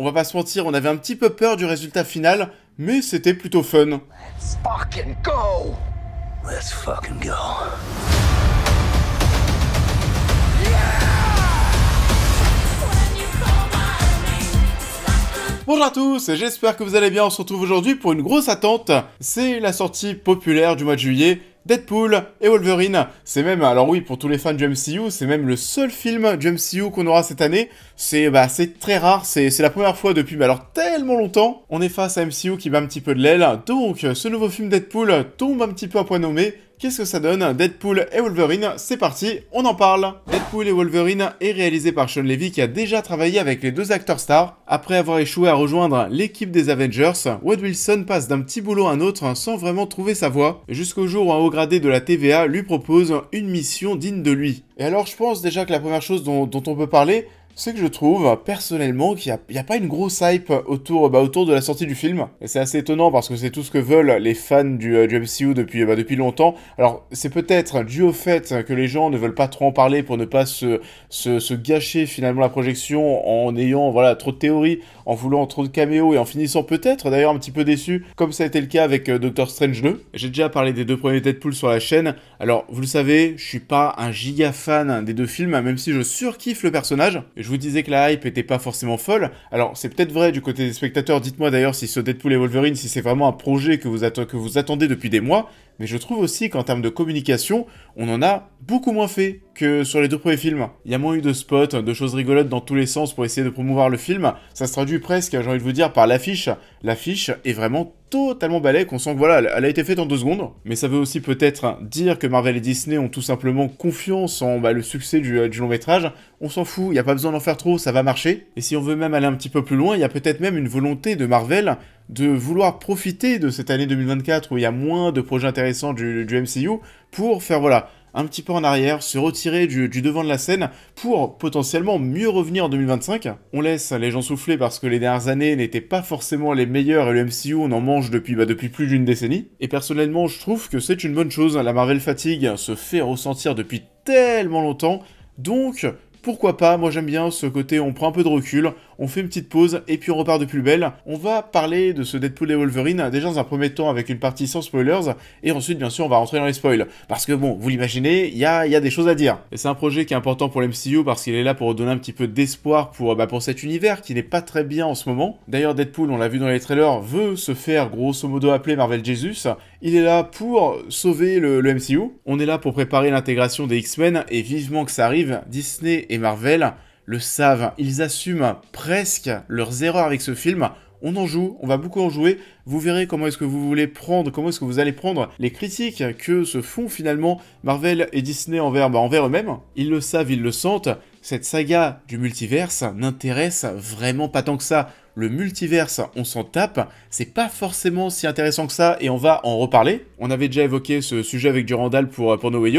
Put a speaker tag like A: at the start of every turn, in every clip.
A: On va pas se mentir, on avait un petit peu peur du résultat final, mais c'était plutôt fun. Let's fucking go. Bonjour à tous, j'espère que vous allez bien, on se retrouve aujourd'hui pour une grosse attente. C'est la sortie populaire du mois de juillet Deadpool et Wolverine. C'est même, alors oui, pour tous les fans du MCU, c'est même le seul film du MCU qu'on aura cette année. C'est bah, très rare, c'est la première fois depuis alors tellement longtemps. On est face à MCU qui bat un petit peu de l'aile, donc ce nouveau film Deadpool tombe un petit peu à point nommé, Qu'est-ce que ça donne Deadpool et Wolverine, c'est parti, on en parle Deadpool et Wolverine est réalisé par Sean Levy qui a déjà travaillé avec les deux acteurs stars. Après avoir échoué à rejoindre l'équipe des Avengers, Wade Wilson passe d'un petit boulot à un autre sans vraiment trouver sa voie, jusqu'au jour où un haut gradé de la TVA lui propose une mission digne de lui. Et alors je pense déjà que la première chose dont on peut parler, c'est que je trouve personnellement qu'il n'y a, pas une grosse hype bah, autour, de la sortie du film. Et c'est assez étonnant parce que c'est tout ce que veulent les fans du, MCU euh, depuis, bah, depuis longtemps. Alors c'est peut-être dû au fait que les gens ne veulent pas trop en parler pour ne pas se, gâcher finalement la projection en ayant voilà, trop de théories, en voulant trop de caméos et en finissant peut-être d'ailleurs un petit peu déçu, comme ça a été le cas avec euh, Doctor Strange 2. J'ai déjà parlé des deux premiers Deadpool sur la chaîne. Alors vous le savez, je suis pas un giga fan des deux films, même si je surkiffe le personnage. Et je vous disais que la hype était pas forcément folle. Alors, c'est peut-être vrai du côté des spectateurs. Dites-moi d'ailleurs si ce Deadpool et Wolverine, si c'est vraiment un projet que vous, que vous attendez depuis des mois. Mais je trouve aussi qu'en termes de communication, on en a beaucoup moins fait que sur les deux premiers films. Il y a moins eu de spots, de choses rigolotes dans tous les sens pour essayer de promouvoir le film. Ça se traduit presque, j'ai envie de vous dire, par l'affiche. L'affiche est vraiment totalement balai, qu'on sent que voilà, elle a été faite en deux secondes. Mais ça veut aussi peut-être dire que Marvel et Disney ont tout simplement confiance en bah, le succès euh, du, long métrage. On s'en fout, il n'y a pas besoin d'en faire trop, ça va marcher. Et si on veut même aller un petit peu plus loin, il y a peut-être même une volonté de Marvel de vouloir profiter de cette année 2024 où il y a moins de projets intéressants du MCU pour faire voilà un petit peu en arrière, se retirer du, devant de la scène pour potentiellement mieux revenir en 2025. On laisse les gens souffler parce que les dernières années n'étaient pas forcément les meilleures et le MCU on en mange depuis, bah, depuis plus d'une décennie. Et personnellement je trouve que c'est une bonne chose, la Marvel fatigue se fait ressentir depuis tellement longtemps, donc pourquoi pas, moi j'aime bien ce côté on prend un peu de recul, on fait une petite pause et puis on repart de plus belle. On va parler de ce Deadpool et Wolverine euh, déjà dans un premier temps avec une partie sans spoilers et ensuite bien sûr on va rentrer dans les spoils parce que bon, vous l'imaginez, il y a, des choses à dire. Et c'est un projet qui est important pour l'MCU parce qu'il est là pour donner un petit peu d'espoir pour, bah, pour cet univers qui n'est pas très bien en ce moment. D'ailleurs Deadpool, on l'a vu dans les trailers, veut se faire grosso modo appeler Marvel Jesus. Il est là pour sauver le, le MCU. On est là pour préparer l'intégration des X-Men et vivement que ça arrive, Disney et Marvel le savent, ils assument presque leurs erreurs avec ce film. On en joue, on va beaucoup en jouer. Vous verrez comment est-ce que vous voulez prendre, comment est-ce que vous allez prendre les critiques que se font finalement Marvel et Disney envers, bah, envers eux-mêmes. Ils le savent, ils le sentent. Cette saga du multiverse n'intéresse vraiment pas tant que ça le multiverse, on s'en tape, c'est pas forcément si intéressant que ça et on va en reparler. On avait déjà évoqué ce sujet avec Durandal pour, euh, pour No Way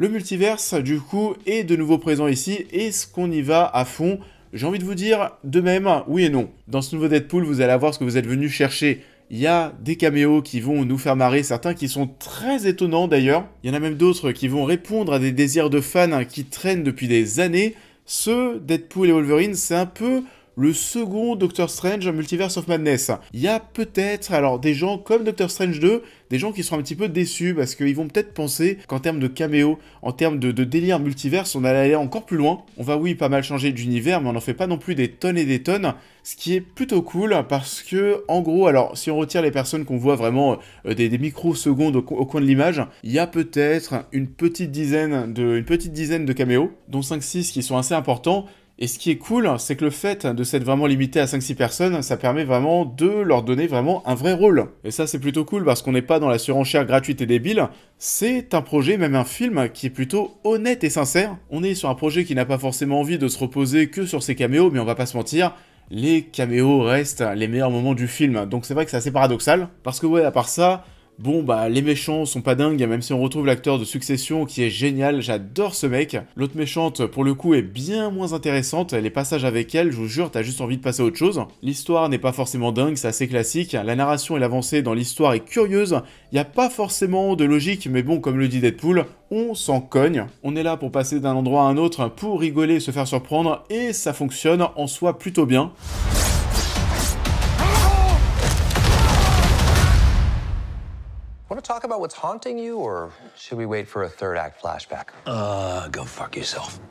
A: le multiverse, du coup, est de nouveau présent ici. Est-ce qu'on y va à fond J'ai envie de vous dire de même, oui et non. Dans ce nouveau Deadpool, vous allez avoir ce que vous êtes venu chercher. Il y a des caméos qui vont nous faire marrer, certains qui sont très étonnants d'ailleurs. Il y en a même d'autres qui vont répondre à des désirs de fans qui traînent depuis des années. Ce Deadpool et Wolverine, c'est un peu le second Doctor Strange Multiverse of Madness. Il y a peut-être, alors, des gens comme Doctor Strange 2, des gens qui seront un petit peu déçus parce qu'ils vont peut-être penser qu'en termes de caméo, en termes de, délire multiverse, on allait aller encore plus loin. On va, oui, pas mal changer d'univers, mais on n'en fait pas non plus des tonnes et des tonnes. Ce qui est plutôt cool parce que, en gros, alors, si on retire les personnes qu'on voit vraiment euh, des, microsecondes au, coin de l'image, il y a peut-être une petite dizaine de, une petite dizaine de caméos, dont 5-6 qui sont assez importants, et ce qui est cool, c'est que le fait de s'être vraiment limité à 5-6 personnes, ça permet vraiment de leur donner vraiment un vrai rôle. Et ça, c'est plutôt cool parce qu'on n'est pas dans la surenchère gratuite et débile. C'est un projet, même un film, qui est plutôt honnête et sincère. On est sur un projet qui n'a pas forcément envie de se reposer que sur ses caméos, mais on va pas se mentir. Les caméos restent les meilleurs moments du film, donc c'est vrai que c'est assez paradoxal. Parce que ouais, à part ça, Bon bah les méchants sont pas dingues, même si on retrouve l'acteur de Succession qui est génial, j'adore ce mec. L'autre méchante pour le coup est bien moins intéressante, les passages avec elle, je vous jure, t'as juste envie de passer à autre chose. L'histoire n'est pas forcément dingue, c'est assez classique, la narration et l'avancée dans l'histoire est curieuse, y a pas forcément de logique, mais bon comme le dit Deadpool, on s'en cogne. On est là pour passer d'un endroit à un autre, pour rigoler, se faire surprendre, et ça fonctionne en soi plutôt bien.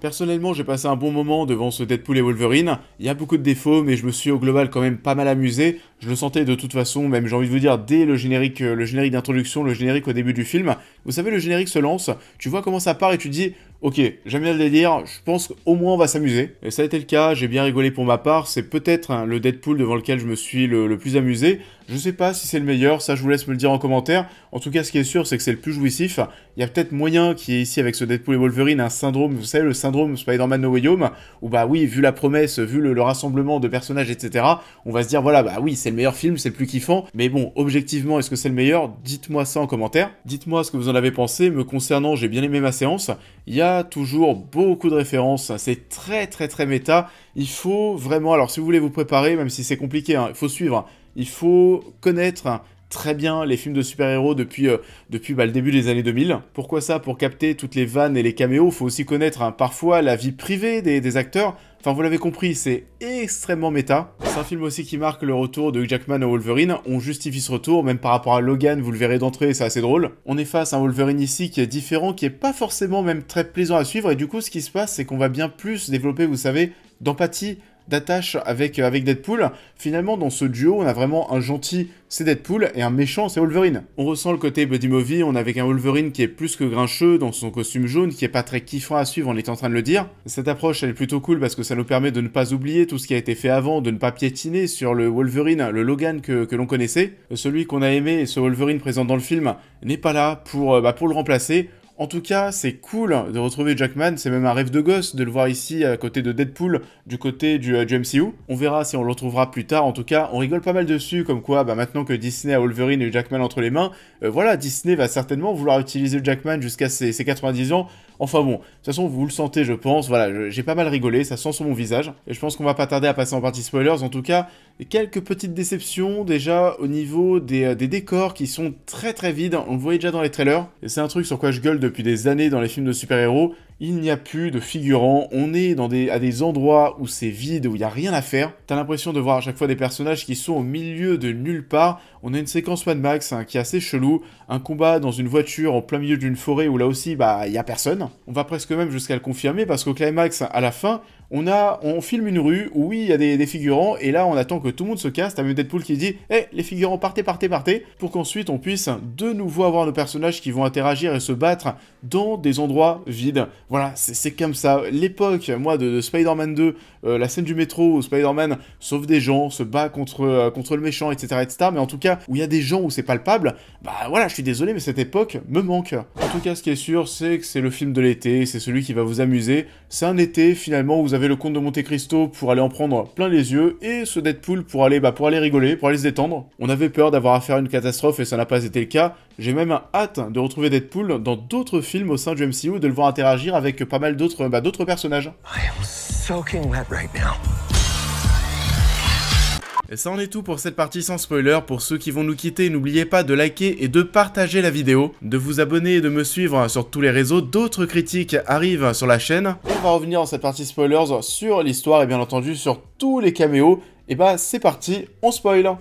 A: Personnellement, j'ai passé un bon moment devant ce Deadpool et Wolverine. Il y a beaucoup de défauts, mais je me suis au global quand même pas mal amusé. Je le sentais de toute façon, même j'ai envie de vous dire, dès le générique, euh, le générique d'introduction, le générique au début du film. Vous savez, le générique se lance, tu vois comment ça part et tu dis, ok, j'aime bien le délire, je pense qu'au moins on va s'amuser. Et ça a été le cas, j'ai bien rigolé pour ma part, c'est peut-être hein, le Deadpool devant lequel je me suis le plus amusé. Je sais pas si c'est le meilleur, ça je vous laisse me le dire en commentaire. En tout cas, ce qui est sûr, c'est que c'est le plus jouissif. Il y a peut-être moyen qu'il y ici avec ce Deadpool et Wolverine un syndrome, vous savez, le syndrome Spider-Man No Way Home, où bah oui, vu la promesse, vu le, rassemblement de personnages, etc., on va se dire, voilà, bah oui, c'est le meilleur film, c'est le plus kiffant. Mais bon, objectivement, est-ce que c'est le meilleur Dites-moi ça en commentaire. Dites-moi ce que vous en avez pensé. Me concernant, j'ai bien aimé ma séance. Il y a toujours beaucoup de références. C'est très, très, très méta. Il faut vraiment, alors si vous voulez vous préparer, même si c'est compliqué, hein, il faut suivre il faut connaître très bien les films de super-héros depuis, euh, depuis bah, le début des années 2000. Pourquoi ça Pour capter toutes les vannes et les caméos, il faut aussi connaître hein, parfois la vie privée des, acteurs. Enfin, vous l'avez compris, c'est extrêmement méta. C'est un film aussi qui marque le retour de Jackman au Wolverine. On justifie ce retour, même par rapport à Logan, vous le verrez d'entrée, c'est assez drôle. On est face à un Wolverine ici qui est différent, qui est pas forcément même très plaisant à suivre. Et du coup, ce qui se passe, c'est qu'on va bien plus développer, vous savez, d'empathie d'attache avec, euh, avec Deadpool. Finalement, dans ce duo, on a vraiment un gentil, c'est Deadpool, et un méchant, c'est Wolverine. On ressent le côté buddy movie, on a avec un Wolverine qui est plus que grincheux dans son costume jaune, qui est pas très kiffant à suivre, on est en train de le dire. Cette approche, elle est plutôt cool parce que ça nous permet de ne pas oublier tout ce qui a été fait avant, de ne pas piétiner sur le Wolverine, le Logan que, l'on connaissait. Celui qu'on a aimé ce Wolverine présent dans le film n'est pas là pour, euh, bah, pour le remplacer en tout cas, c'est cool de retrouver Jackman, c'est même un rêve de gosse de le voir ici à côté de Deadpool, du côté du, MCU. Euh, on verra si on le retrouvera plus tard, en tout cas, on rigole pas mal dessus, comme quoi, bah, maintenant que Disney a Wolverine et Jackman entre les mains, euh, voilà, Disney va certainement vouloir utiliser Jackman jusqu'à ses, ses 90 ans, Enfin bon, de toute façon, vous le sentez, je pense. Voilà, j'ai pas mal rigolé, ça sent sur mon visage. Et je pense qu'on va pas tarder à passer en partie spoilers. En tout cas, Quelques petites déceptions déjà au niveau euh, des, décors qui sont très très vides, on le voyait déjà dans les trailers, et c'est un truc sur quoi je gueule depuis des années dans les films de super-héros, il n'y a plus de figurants, on est dans des, à des endroits où c'est vide, où il n'y a rien à faire. T'as l'impression de voir à chaque fois des personnages qui sont au milieu de nulle part. On a une séquence Mad Max hein, qui est assez chelou, un combat dans une voiture en plein milieu d'une forêt où là aussi, bah, il n'y a personne. On va presque même jusqu'à le confirmer parce qu'au climax, à la fin, on, a, on filme une rue où oui, il y a des, figurants, et là, on attend que tout le monde se casse. T'as même Deadpool qui dit Hé, eh, les figurants, partez, partez, partez Pour qu'ensuite, on puisse de nouveau avoir nos personnages qui vont interagir et se battre dans des endroits vides. Voilà, c'est comme ça. L'époque, moi, de, Spider-Man 2 euh, la scène du métro où Spider-Man sauve des gens, se bat contre, euh, contre le méchant, etc., etc. Mais en tout cas, où il y a des gens où c'est palpable, bah voilà, je suis désolé, mais cette époque me manque. En tout cas, ce qui est sûr, c'est que c'est le film de l'été, c'est celui qui va vous amuser. C'est un été, finalement, où vous avez le comte de Monte Cristo pour aller en prendre plein les yeux, et ce Deadpool pour aller, bah, pour aller rigoler, pour aller se détendre. On avait peur d'avoir affaire à une catastrophe, et ça n'a pas été le cas. J'ai même hâte de retrouver Deadpool dans d'autres films au sein du MCU, et de le voir interagir avec pas mal d'autres bah, personnages. Et Ça en est tout pour cette partie sans spoiler, pour ceux qui vont nous quitter, n'oubliez pas de liker et de partager la vidéo, de vous abonner et de me suivre sur tous les réseaux, d'autres critiques arrivent sur la chaîne. On va revenir dans cette partie spoilers sur l'histoire et bien entendu sur tous les caméos, et bah c'est parti, on spoil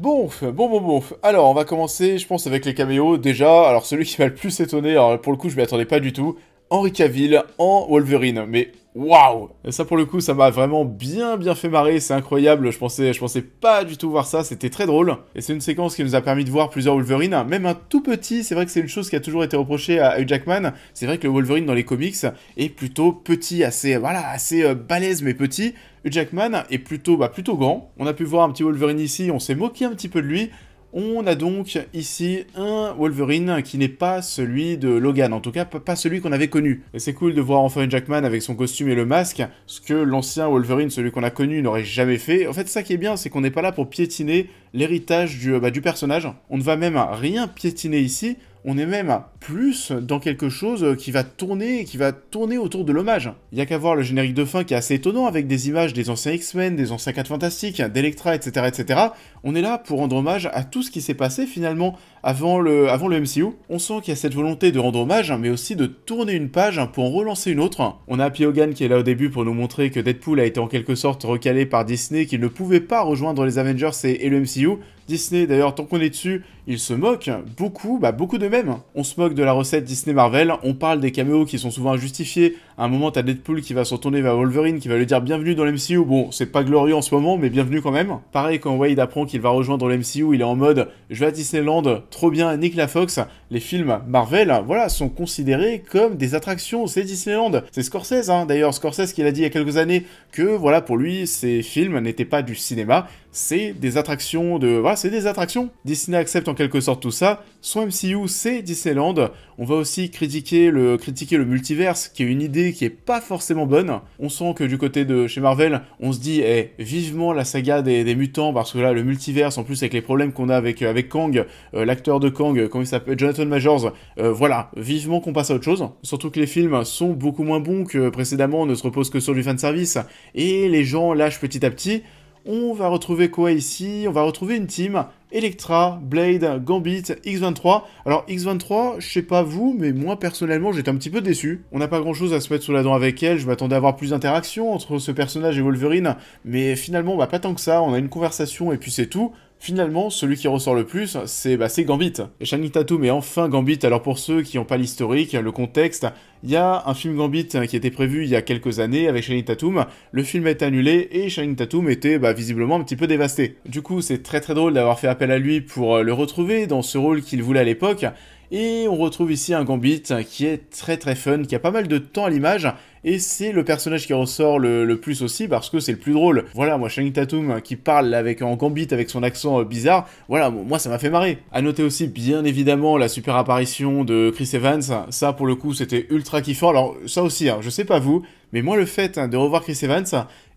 A: Bon, bon, bon, bon. Alors, on va commencer, je pense, avec les caméos. Déjà, alors celui qui m'a le plus étonné, alors pour le coup, je m'y attendais pas du tout. Henri Cavill en Wolverine. Mais waouh Ça pour le coup, ça m'a vraiment bien bien fait marrer, c'est incroyable, je pensais, je pensais pas du tout voir ça, c'était très drôle. Et c'est une séquence qui nous a permis de voir plusieurs Wolverines, même un tout petit, c'est vrai que c'est une chose qui a toujours été reprochée à Hugh Jackman, c'est vrai que le Wolverine dans les comics est plutôt petit, assez, voilà, assez euh, balèze mais petit. Hugh Jackman est plutôt, bah, plutôt grand, on a pu voir un petit Wolverine ici, on s'est moqué un petit peu de lui, on a donc ici un Wolverine qui n'est pas celui de Logan, en tout cas pas celui qu'on avait connu. Et c'est cool de voir enfin Jackman avec son costume et le masque, ce que l'ancien Wolverine, celui qu'on a connu, n'aurait jamais fait. En fait, ça qui est bien, c'est qu'on n'est pas là pour piétiner l'héritage du, euh, bah, du personnage. On ne va même rien piétiner ici, on est même plus dans quelque chose euh, qui va tourner, qui va tourner autour de l'hommage. Il y a qu'à voir le générique de fin qui est assez étonnant avec des images des anciens X-Men, des anciens 4 Fantastiques, d'Electra, etc., etc. On est là pour rendre hommage à tout ce qui s'est passé finalement avant le, avant le MCU. On sent qu'il y a cette volonté de rendre hommage, hein, mais aussi de tourner une page hein, pour en relancer une autre. On a Happy qui est là au début pour nous montrer que Deadpool a été en quelque sorte recalé par Disney, qu'il ne pouvait pas rejoindre les Avengers et, le MCU. Disney, d'ailleurs, tant qu'on est dessus, il se moque, beaucoup, bah beaucoup de même. On se moque de la recette Disney Marvel, on parle des caméos qui sont souvent injustifiés, un moment, t'as Deadpool qui va se retourner vers Wolverine, qui va lui dire bienvenue dans l'MCU. Bon, c'est pas glorieux en ce moment, mais bienvenue quand même. Pareil, quand Wade apprend qu'il va rejoindre l'MCU, il est en mode je vais à Disneyland, trop bien, Nick la Fox. Les films Marvel, voilà, sont considérés comme des attractions, c'est Disneyland. C'est Scorsese, hein. d'ailleurs, Scorsese qui l'a dit il y a quelques années que, voilà, pour lui, ces films n'étaient pas du cinéma, c'est des attractions de... Voilà, c'est des attractions. Disney accepte en quelque sorte tout ça. Son MCU, c'est Disneyland. On va aussi critiquer le, critiquer le multiverse, qui est une idée qui est pas forcément bonne. On sent que du côté de chez Marvel, on se dit, eh, vivement la saga des, mutants, parce que là, le multiverse, en plus avec les problèmes qu'on a avec, avec Kang, euh, l'acteur de Kang, comment il s'appelle, Jonathan Majors, euh, voilà, vivement qu'on passe à autre chose. Surtout que les films sont beaucoup moins bons que précédemment, ne se reposent que sur du fanservice, et les gens lâchent petit à petit on va retrouver quoi ici On va retrouver une team Electra, Blade, Gambit, X23. Alors X23, je sais pas vous, mais moi personnellement j'étais un petit peu déçu. On n'a pas grand chose à se mettre sous la dent avec elle, je m'attendais à avoir plus d'interactions entre ce personnage et Wolverine, mais finalement bah, pas tant que ça, on a une conversation et puis c'est tout. Finalement, celui qui ressort le plus, c'est bah, Gambit. Channing Tatum est enfin Gambit, alors pour ceux qui n'ont pas l'historique, le contexte, il y a un film Gambit hein, qui était prévu il y a quelques années avec Channing Tatum, le film est annulé et Channing Tatum était bah, visiblement un petit peu dévasté. Du coup, c'est très très drôle d'avoir fait appel à lui pour euh, le retrouver dans ce rôle qu'il voulait à l'époque, et on retrouve ici un Gambit hein, qui est très très fun, qui a pas mal de temps à l'image, et c'est le personnage qui ressort le, plus aussi parce que c'est le plus drôle. Voilà, moi, shang Tatum hein, qui parle avec, en gambit avec son accent euh, bizarre, voilà, moi, ça m'a fait marrer. À noter aussi, bien évidemment, la super apparition de Chris Evans, ça, pour le coup, c'était ultra kiffant. Alors, ça aussi, hein, je sais pas vous, mais moi, le fait hein, de revoir Chris Evans,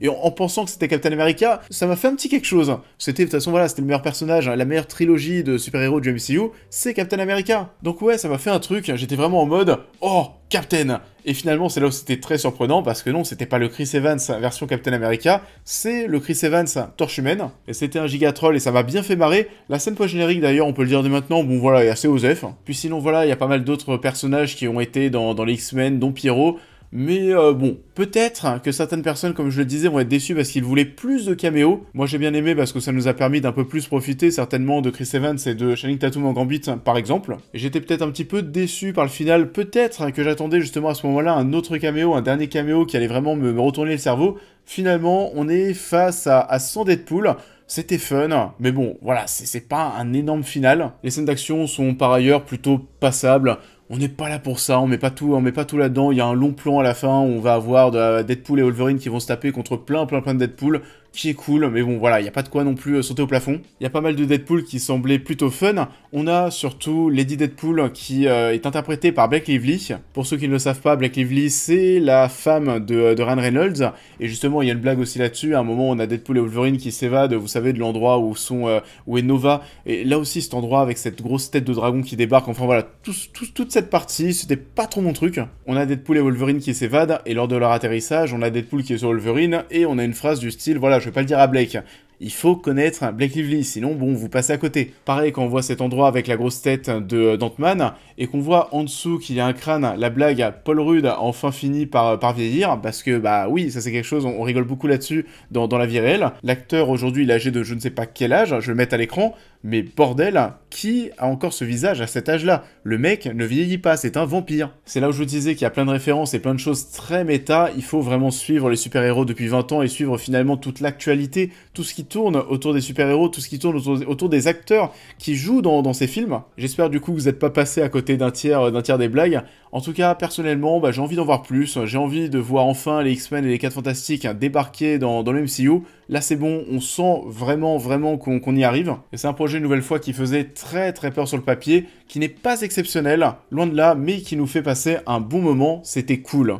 A: et en, pensant que c'était Captain America, ça m'a fait un petit quelque chose. C'était, de toute façon, voilà, c'était le meilleur personnage, hein, la meilleure trilogie de super-héros du MCU, c'est Captain America. Donc ouais, ça m'a fait un truc, j'étais vraiment en mode, oh, Captain et finalement, c'est là où c'était très surprenant parce que non, c'était pas le Chris Evans version Captain America, c'est le Chris Evans torche humaine. Et c'était un troll, et ça m'a bien fait marrer. La scène post-générique d'ailleurs, on peut le dire dès maintenant, bon voilà, il a assez f Puis sinon, voilà, il y a pas mal d'autres personnages qui ont été dans les X-Men, dont Pierrot. Mais euh, bon, peut-être que certaines personnes, comme je le disais, vont être déçues parce qu'ils voulaient plus de caméos. Moi j'ai bien aimé parce que ça nous a permis d'un peu plus profiter certainement de Chris Evans et de Channing Tatum en Gambit par exemple. J'étais peut-être un petit peu déçu par le final, peut-être que j'attendais justement à ce moment-là un autre caméo, un dernier caméo qui allait vraiment me, retourner le cerveau. Finalement, on est face à, 100 Deadpool c'était fun, mais bon, voilà, c'est pas un énorme final. Les scènes d'action sont par ailleurs plutôt passables on n'est pas là pour ça, on met pas tout, on met pas tout là-dedans. Il y a un long plan à la fin où on va avoir Deadpool et Wolverine qui vont se taper contre plein, plein, plein de Deadpool qui est cool, mais bon voilà, il n'y a pas de quoi non plus euh, sauter au plafond. Il y a pas mal de Deadpool qui semblait plutôt fun. On a surtout Lady Deadpool qui euh, est interprétée par Blake Lively. Pour ceux qui ne le savent pas, Blake Lively c'est la femme de, euh, de Ryan Reynolds. Et justement, il y a une blague aussi là-dessus. À un moment, on a Deadpool et Wolverine qui s'évadent, vous savez, de l'endroit où sont où est Nova. Et là aussi, cet endroit avec cette grosse tête de dragon qui débarque. Enfin voilà, toute cette partie, c'était pas trop mon truc. On a Deadpool et Wolverine qui s'évadent et lors de leur atterrissage, on a Deadpool qui est sur Wolverine et on a une phrase du style voilà je vais pas le dire à Blake. Il faut connaître Blake Lively, sinon bon, vous passez à côté. Pareil, quand on voit cet endroit avec la grosse tête de euh, Dantman, et qu'on voit en dessous qu'il y a un crâne, la blague Paul Rudd a enfin fini par, euh, par vieillir, parce que bah oui, ça c'est quelque chose, on, rigole beaucoup là-dessus dans, la vie réelle. L'acteur aujourd'hui, il est âgé de je ne sais pas quel âge, je vais le mettre à l'écran, mais bordel, hein, qui a encore ce visage à cet âge-là Le mec ne vieillit pas, c'est un vampire. C'est là où je vous disais qu'il y a plein de références et plein de choses très méta, il faut vraiment suivre les super-héros depuis 20 ans et suivre finalement toute l'actualité, tout ce qui tourne autour des super-héros, tout ce qui tourne autour, des acteurs qui jouent dans, ces films. J'espère du coup que vous n'êtes pas passé à côté d'un tiers, tiers des blagues. En tout cas, personnellement, bah, j'ai envie d'en voir plus. J'ai envie de voir enfin les X-Men et les 4 Fantastiques débarquer dans, dans le MCU. Là, c'est bon, on sent vraiment, vraiment qu'on y arrive. Et c'est un projet, une nouvelle fois, qui faisait très, très peur sur le papier, qui n'est pas exceptionnel, loin de là, mais qui nous fait passer un bon moment. C'était cool.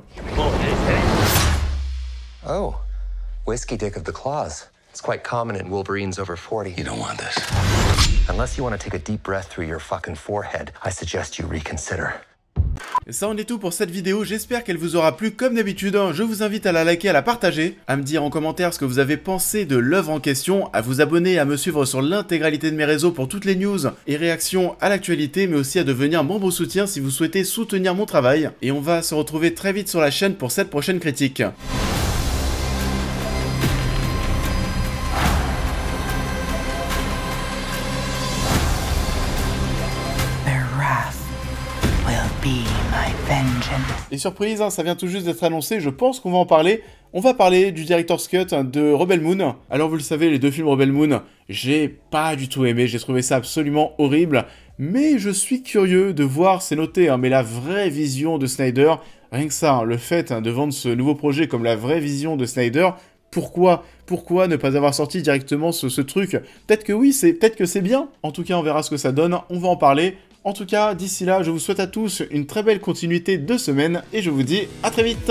A: Oh, Whiskey Dick of the Claws. It's quite common in Wolverines over 40. You don't want this. Unless you want to take a deep breath through your fucking forehead, I suggest you reconsider. Ça en est tout pour cette vidéo, j'espère qu'elle vous aura plu comme d'habitude, hein, je vous invite à la liker, à la partager, à me dire en commentaire ce que vous avez pensé de l'œuvre en question, à vous abonner, à me suivre sur l'intégralité de mes réseaux pour toutes les news et réactions à l'actualité, mais aussi à devenir mon beau soutien si vous souhaitez soutenir mon travail, et on va se retrouver très vite sur la chaîne pour cette prochaine critique. Et surprise, hein, ça vient tout juste d'être annoncé, je pense qu'on va en parler. On va parler du Director's Cut hein, de Rebel Moon. Alors vous le savez, les deux films Rebel Moon, j'ai pas du tout aimé, j'ai trouvé ça absolument horrible. Mais je suis curieux de voir, c'est noté, hein, mais la vraie vision de Snyder, rien que ça, le fait de vendre ce nouveau projet comme la vraie vision de Snyder, pourquoi Pourquoi ne pas avoir sorti directement ce, ce truc Peut-être que oui, c'est peut-être que c'est bien. En tout cas, on verra ce que ça donne. On va en parler. En tout cas, d'ici là, je vous souhaite à tous une très belle continuité de semaine et je vous dis à très vite.